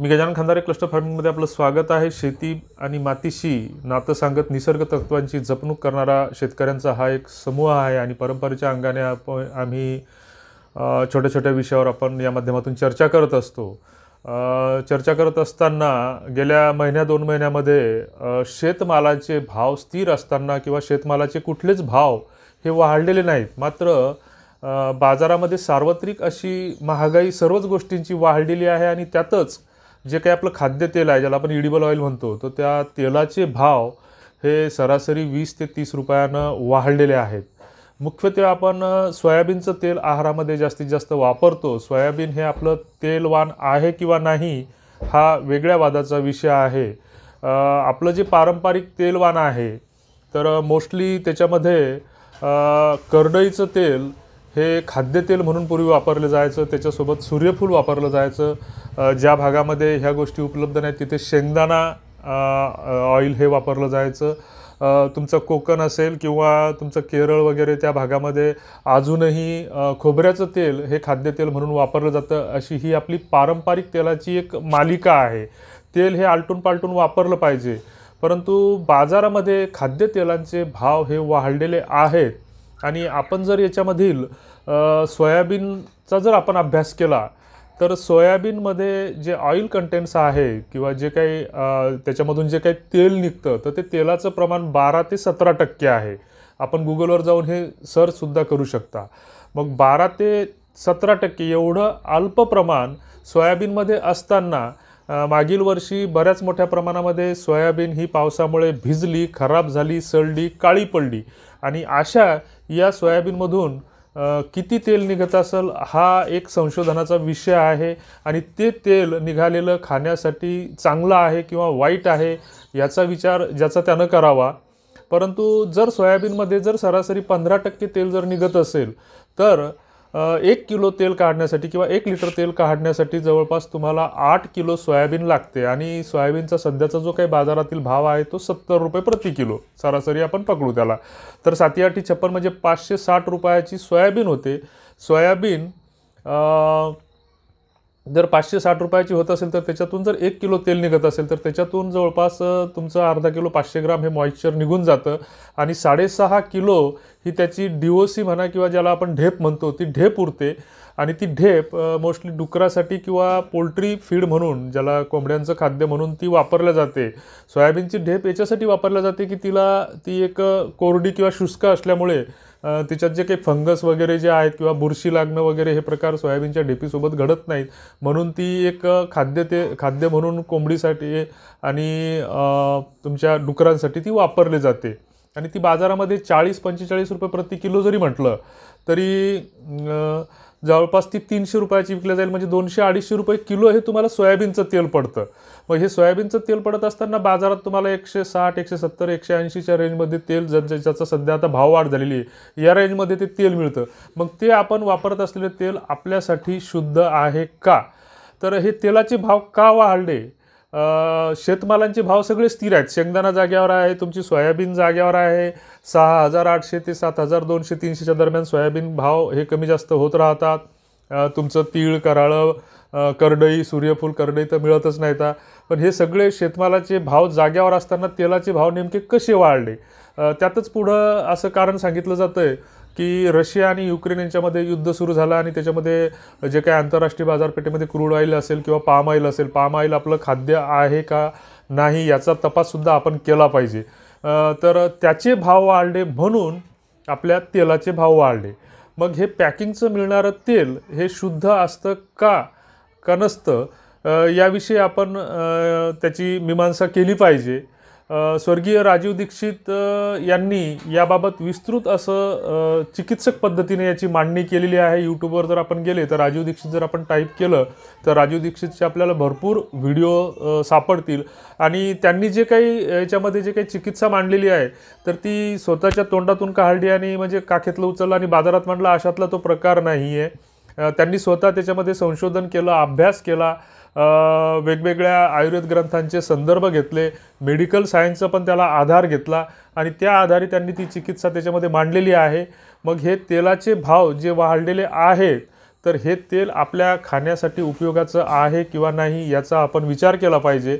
मी Gajanan खांदारे cluster फार्मिंगमध्ये आपलं स्वागत आहे शेती आणि मातीशी नातं सांगत निसर्ग तत्वांची जपणूक करणारा शेतकऱ्यांचा हा एक समूह आहे आणि परंपरेच्या अंगाने आपण आम्ही छोट्या छोट्या विषयावर आपण या माध्यमातून चर्चा करत असतो चर्चा करत असताना गेल्या महिन्या दोन महिन्यामध्ये शेतमालाचे भाव स्थिर असताना किंवा शेतमालाचे कुठलेच भाव हे वाढलेले नाहीत मात्र बाजारामध्ये सार्वत्रिक अशी महागाई सर्वच गोष्टींची वाढलेली आहे आणि त्यातच जे काही आपलं खाद्यतेल आहे ज्याला आपण इडिबल ऑइल म्हणतो तर त्या तेलाचे भाव हे सरासरी वीस ते तीस रुपयानं वाढलेले आहेत मुख्यत्वे आपण सोयाबीनचं तेल आहारामध्ये जास्तीत जास्त वापरतो सोयाबीन हे आपलं तेलवान आहे किंवा नाही हा वेगळ्या वादाचा विषय आहे आपलं जे पारंपरिक तेलवान आहे तर मोस्टली त्याच्यामध्ये करडईचं तेल हे खाद्यतेल म्हणून पूर्वी वापरलं जायचं त्याच्यासोबत सूर्यफूल वापरलं जायचं ज्या भागामध्ये ह्या गोष्टी उपलब्ध नाहीत तिथे शेंगदाणा ऑइल हे वापरलं जायचं तुमचं कोकण असेल किंवा तुमचं केरळ वगैरे त्या भागामध्ये अजूनही खोबऱ्याचं तेल हे खाद्यतेल म्हणून वापरलं जातं अशी ही आपली पारंपरिक तेलाची एक मालिका आहे तेल हे आलटून पालटून वापरलं पाहिजे परंतु बाजारामध्ये खाद्यतेलांचे भाव हे वाढलेले आहेत आणि आपण जर याच्यामधील सोयाबीनचा जर आपण अभ्यास केला तर सोयाबीनमध्ये जे ऑइल कंटेंट्स आहे किंवा जे काही त्याच्यामधून जे काही तेल निघतं तर ते तेलाचं प्रमाण बारा ते सतरा टक्के आहे आपण गुगलवर जाऊन हे सर्चसुद्धा करू शकता मग बारा ते सतरा टक्के एवढं अल्प प्रमाण सोयाबीनमध्ये असताना मागील वर्षी बऱ्याच मोठ्या प्रमाणामध्ये सोयाबीन ही पावसामुळे भिजली खराब झाली सळली काळी पडली आणि अशा या सोयाबीनमधून किती तेल निघत असेल हा एक संशोधनाचा विषय आहे आणि ते तेल निघालेलं खाण्यासाठी चांगलं आहे किंवा वाईट आहे याचा विचार ज्याचा त्यानं करावा परंतु जर सोयाबीनमध्ये जर सरासरी पंधरा टक्के तेल जर निघत असेल तर एक किलो तेल काढण्यासाठी किंवा एक लिटर तेल काढण्यासाठी जवळपास तुम्हाला आठ किलो सोयाबीन लागते आणि सोयाबीनचा सध्याचा जो काही बाजारातील भाव आहे तो सत्तर रुपये प्रति किलो सरासरी आपण पकडू त्याला तर सातीआठी आठी छप्पन म्हणजे पाचशे साठ रुपयाची सोयाबीन होते सोयाबीन जर पाचशे साठ रुपयाची होत असेल तर त्याच्यातून जर एक किलो तेल निघत असेल तर त्याच्यातून जवळपास तुमचं अर्धा किलो पाचशे ग्राम हे मॉइश्चर निघून जातं आणि साडेसहा किलो ही त्याची डी म्हणा किंवा ज्याला आपण ढेप म्हणतो ती ढेप उरते आणि ती ढेप मोस्टली डुकरासाठी किंवा पोल्ट्री फीड म्हणून ज्याला कोंबड्यांचं खाद्य म्हणून ती वापरल्या जाते सोयाबीनची ढेप याच्यासाठी वापरल्या जाते की तिला ती एक कोरडी किंवा शुष्क असल्यामुळे तिच्यात जे काही फंगस वगैरे जे आहेत किंवा बुरशी लागणं वगैरे हे प्रकार सोयाबीनच्या डेपीसोबत घडत नाहीत म्हणून ती एक खाद्य ते खाद्य म्हणून कोंबडीसाठी आणि तुमच्या डुकरांसाठी ती वापरली जाते आणि ती बाजारामध्ये चाळीस पंचेचाळीस रुपये प्रति किलो जरी म्हटलं तरी जवळपास ती तीनशे रुपयाची विकल्या जाईल म्हणजे दोनशे अडीचशे रुपये किलो हे तुम्हाला सोयाबीनचं तेल पडतं मग हे सोयाबीनचं तेल पडत असताना बाजारात तुम्हाला एकशे साठ एकशे सत्तर एकशे ऐंशीच्या रेंजमध्ये तेल ज्याचा सध्या आता भाव वाढ झालेली आहे या रेंजमध्ये ते तेल मिळतं मग ते आपण वापरत असलेले तेल आपल्यासाठी शुद्ध आहे का तर हे तेलाचे भाव का वाढले शेतमालांचे भाव सगळे स्थिर आहेत शेंगदाणा जाग्यावर आहे तुमची सोयाबीन जाग्यावर आहे सहा हजार आठशे ते सात हजार दोनशे तीनशेच्या दरम्यान सोयाबीन भाव हे कमी जास्त होत राहतात तुमचं तीळ कराळं करडई सूर्यफूल करडई तर मिळतच नाही तर पण हे सगळे शेतमालाचे भाव जाग्यावर असताना तेलाचे भाव नेमके कसे वाढले त्यातच पुढं असं कारण सांगितलं जातं आहे की रशिया आणि युक्रेन यांच्यामध्ये युद्ध सुरू झालं आणि त्याच्यामध्ये जे काही आंतरराष्ट्रीय बाजारपेठेमध्ये क्रूड ऑइल असेल किंवा पाम ऑइल असेल पाम ऑइल आपलं खाद्य आहे का नाही याचा तपाससुद्धा आपण केला पाहिजे तर त्याचे भाव वाढले म्हणून आपल्या तेलाचे भाव वाढले मग हे पॅकिंगचं मिळणारं तेल हे शुद्ध असतं का का नसतं याविषयी आपण त्याची मीमांसा केली पाहिजे स्वर्गीय राजीव दीक्षित यांनी याबाबत विस्तृत असं चिकित्सक पद्धतीने याची मांडणी केलेली आहे यूट्यूबवर जर आपण गेले तर राजीव दीक्षित जर आपण टाईप केलं तर राजीव दीक्षितचे आपल्याला भरपूर व्हिडिओ सापडतील आणि त्यांनी जे काही याच्यामध्ये जे काही चिकित्सा मांडलेली आहे तर ती स्वतःच्या तोंडातून काढली आणि म्हणजे काखेतलं उचललं आणि बाजारात मांडला अशातला तो प्रकार नाही आहे त्यांनी स्वतः त्याच्यामध्ये संशोधन केलं अभ्यास केला वेगवेगळ्या आयुर्वेद ग्रंथांचे संदर्भ घेतले मेडिकल सायन्सचा पण त्याला आधार घेतला आणि त्या आधारे त्यांनी ती चिकित्सा त्याच्यामध्ये मांडलेली आहे मग हे तेलाचे भाव जे वाढलेले आहेत तर हे तेल आपल्या खाण्यासाठी उपयोगाचं आहे किंवा नाही याचा आपण विचार केला पाहिजे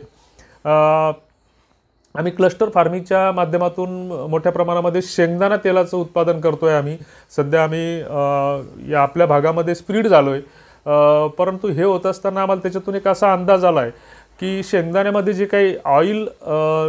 आम्ही क्लस्टर फार्मिंगच्या माध्यमातून मोठ्या प्रमाणामध्ये शेंगदाणा तेलाचं उत्पादन करतो आहे आम्ही सध्या आम्ही या आपल्या भागामध्ये स्प्रीड झालो आहे परंतु हे होत असताना आम्हाला त्याच्यातून एक असा अंदाज आला आहे की शेंगदाण्यामध्ये जे काही ऑइल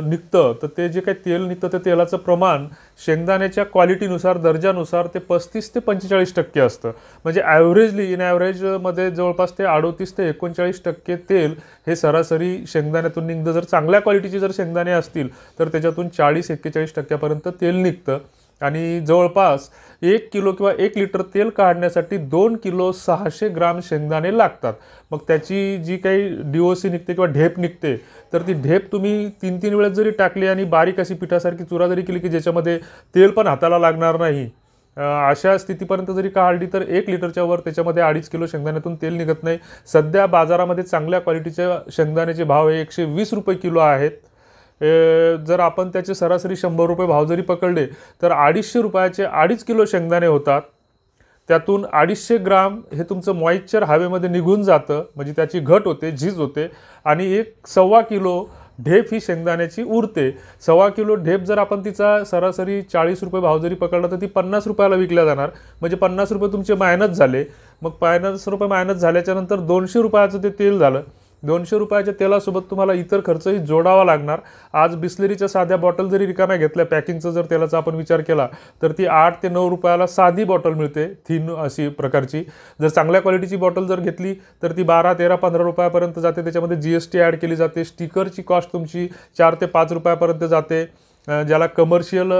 निघतं तर ते जे काही तेल निघतं ते तेलाचं प्रमाण शेंगदाण्याच्या क्वालिटीनुसार दर्जानुसार ते पस्तीस ते पंचेचाळीस टक्के असतं म्हणजे ॲव्हरेजली इन ॲव्हरेजमध्ये जवळपास ते अडोतीस ते एकोणचाळीस टक्के तेल हे सरासरी शेंगदाण्यातून निघतं जर चांगल्या क्वालिटीचे जर शेंगदाणे असतील तर त्याच्यातून चाळीस एक्केचाळीस टक्क्यापर्यंत तेल निघतं आणि जवळपास एक किलो किंवा एक लिटर तेल काढण्यासाठी दोन किलो सहाशे ग्राम शेंगदाणे लागतात मग त्याची जी काही डी ओ सी निघते किंवा ढेप निघते तर ती ढेप तुम्ही तीन तीन वेळेस जरी टाकली आणि बारीक अशी पिठासारखी चुरा जरी केली की ज्याच्यामध्ये तेल पण हाताला लागणार नाही अशा स्थितीपर्यंत जरी काढली तर एक लिटरच्या वर त्याच्यामध्ये अडीच किलो शेंगदाण्यातून तेल निघत नाही सध्या बाजारामध्ये चांगल्या क्वालिटीच्या शेंगदाण्याचे भाव हे एकशे वीस रुपये किलो आहेत जर आपण त्याचे सरासरी शंभर रुपये भाव जरी पकडले तर अडीचशे रुपयाचे अडीच किलो शेंगदाणे होतात त्यातून अडीचशे ग्राम हे तुमचं मॉइश्चर हवेमध्ये निघून जातं म्हणजे त्याची घट होते झीज होते आणि एक सव्वा किलो ढेप ही शेंगदाण्याची उरते सव्वा किलो ढेप जर आपण तिचा सरासरी चाळीस रुपये भाव जरी पकडला तर ती पन्नास रुपयाला विकल्या जाणार म्हणजे पन्नास रुपये तुमचे मायनस झाले मग पन्नास रुपये मायनस झाल्याच्यानंतर दोनशे रुपयाचं ते तेल झालं दोनशे रुपयाच्या तेलासोबत तुम्हाला इतर खर्चही जोडावा लागणार आज बिस्लेरीच्या साध्या बॉटल जरी रिकाम्या घेतल्या पॅकिंगचं जर तेलाचा आपण विचार केला तर ती आठ ते नऊ रुपयाला साधी बॉटल मिळते थिन अशी प्रकारची जर चांगल्या क्वालिटीची बॉटल जर घेतली तर ती बारा तेरा पंधरा रुपयापर्यंत जाते त्याच्यामध्ये जी एस टी ॲड केली जाते स्टिकरची कॉस्ट तुमची चार ते पाच रुपयापर्यंत जाते ज्याला कमर्शियल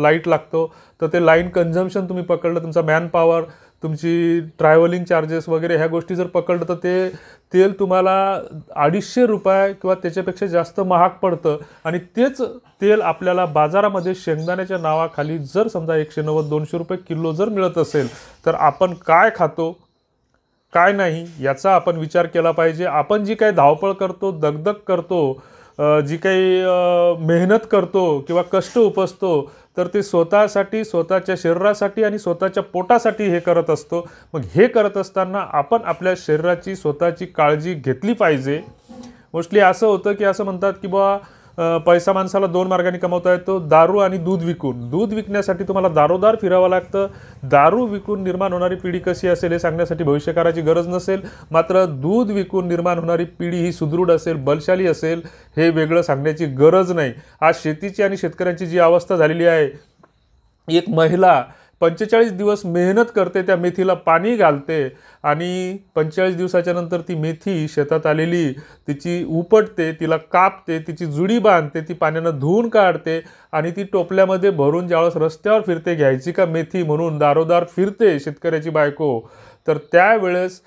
लाईट लागतो तर ते लाईन कन्झम्पशन तुम्ही पकडलं तुमचा मॅन पॉवर तुमची ट्रॅव्हलिंग चार्जेस वगैरे ह्या गोष्टी जर पकडलं तर ते तेल तुम्हाला अडीचशे रुपये किंवा त्याच्यापेक्षा जास्त महाग पडतं आणि तेच तेल आपल्याला बाजारामध्ये शेंगदाण्याच्या नावाखाली जर समजा एकशे नव्वद दोनशे रुपये किलो जर मिळत असेल तर आपण काय खातो काय नाही याचा आपण विचार केला पाहिजे आपण जी काही धावपळ करतो दगदग करतो जी काही मेहनत करतो किंवा कष्ट उपसतो तर ते स्वतःसाठी स्वतःच्या शरीरासाठी आणि स्वतःच्या पोटासाठी हे करत असतो मग हे करत असताना आपण आपल्या शरीराची स्वतःची काळजी घेतली पाहिजे मोस्टली असं होतं की असं म्हणतात की बा पैसा माणसाला दोन मार्गाने कमवता येतो दारू आणि दूध विकून दूध विकण्यासाठी तुम्हाला दारोदार फिरावं लागतं दारू विकून निर्माण होणारी पिढी कशी असेल हे सांगण्यासाठी भविष्यकाराची गरज नसेल मात्र दूध विकून निर्माण होणारी पिढी ही सुदृढ असेल बलशाली असेल हे वेगळं सांगण्याची गरज नाही आज शेतीची आणि शेतकऱ्यांची जी अवस्था झालेली आहे एक महिला पंचेचाळीस दिवस मेहनत करते त्या मेथीला पाणी घालते आणि पंचेचाळीस दिवसाच्या नंतर ती मेथी शेतात आलेली तिची उपटते तिला कापते तिची जुडी बांधते ती पाण्यानं धुवून काढते आणि ती टोपल्यामध्ये भरून ज्यावेळेस रस्त्यावर फिरते घ्यायची का मेथी म्हणून दारोदार फिरते शेतकऱ्याची बायको तर त्यावेळेस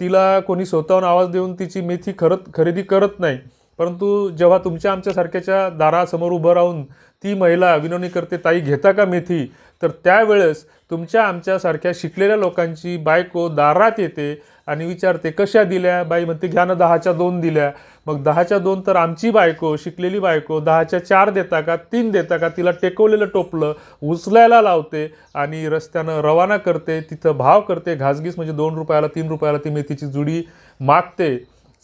तिला कोणी स्वतःहून आवाज देऊन तिची मेथी खरत खरेदी करत नाही परंतु जेव्हा तुमच्या आमच्यासारख्याच्या दारासमोर उभं राहून ती महिला विनवणी करते ताई घेता का मेथी तर त्यावेळेस तुमच्या आमच्यासारख्या शिकलेल्या लोकांची बायको दारात येते आणि विचारते कशा दिल्या बाई म्हणते घ्या ना दहाच्या दोन दिल्या मग दहाच्या दोन तर आमची बायको शिकलेली बायको दहाच्या चार देता का तीन देता का तिला टेकवलेलं टोपलं उचलायला लावते आणि रस्त्यानं रवाना करते तिथं भाव करते घासगीस म्हणजे दोन रुपयाला तीन रुपयाला ती मेथीची जुडी मागते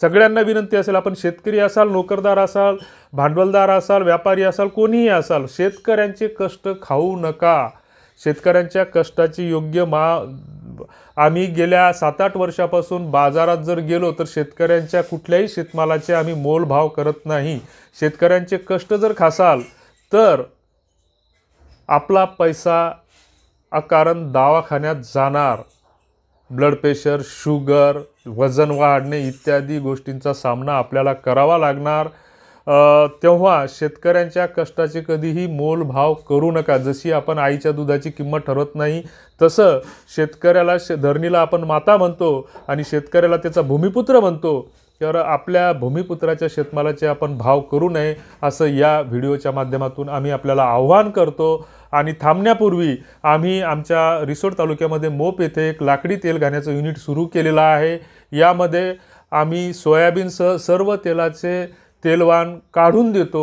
सगळ्यांना विनंती असेल आपण शेतकरी असाल नोकरदार असाल भांडवलदार असाल व्यापारी असाल कोणीही असाल शेतकऱ्यांचे कष्ट खाऊ नका शेतकऱ्यांच्या कष्टाची योग्य मा आम्ही गेल्या सात आठ वर्षापासून बाजारात जर गेलो तर शेतकऱ्यांच्या कुठल्याही शेतमालाचे आम्ही मोलभाव करत नाही शेतकऱ्यांचे कष्ट जर खासाल तर आपला पैसा अकारण दवाखान्यात जाणार ब्लड प्रेशर शुगर वजन वाढणे इत्यादी गोष्टींचा सामना आपल्याला करावा लागणार तेव्हा शेतकऱ्यांच्या कष्टाचे कधीही मोल भाव करू नका जशी आपण आईच्या दुधाची किंमत ठरवत नाही तसं शेतकऱ्याला शे धरणीला आपण माता म्हणतो आणि शेतकऱ्याला त्याचा भूमिपुत्र म्हणतो तर आपल्या भूमिपुत्राच्या शेतमालाचे आपण भाव करू नये असं या व्हिडिओच्या माध्यमातून आम्ही आपल्याला आव्हान करतो आणि थांबण्यापूर्वी आम्ही आमच्या रिसोड तालुक्यामध्ये मोप येथे एक लाकडी तेल घाण्याचं युनिट सुरू केलेलं आहे यामध्ये आम्ही सोयाबीनसह सर्व तेलाचे तेलवान काढून देतो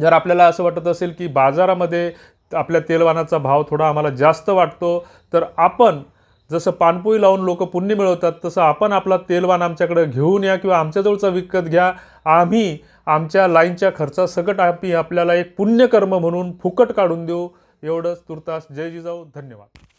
जर आपल्याला असं वाटत असेल की बाजारामध्ये आपल्या तेलवानाचा भाव थोडा आम्हाला जास्त वाटतो तर आपण जसं पानपोई लावून लोक पुण्य मिळवतात तसं आपण आपला तेलवान आमच्याकडे घेऊन या किंवा आमच्याजवळचा विकत घ्या आम्ही आमच्या लाईनच्या खर्चासकट आम्ही आपल्याला एक पुण्यकर्म म्हणून फुकट काढून देऊ एवढंच तुर्तास जय जिजाऊ धन्यवाद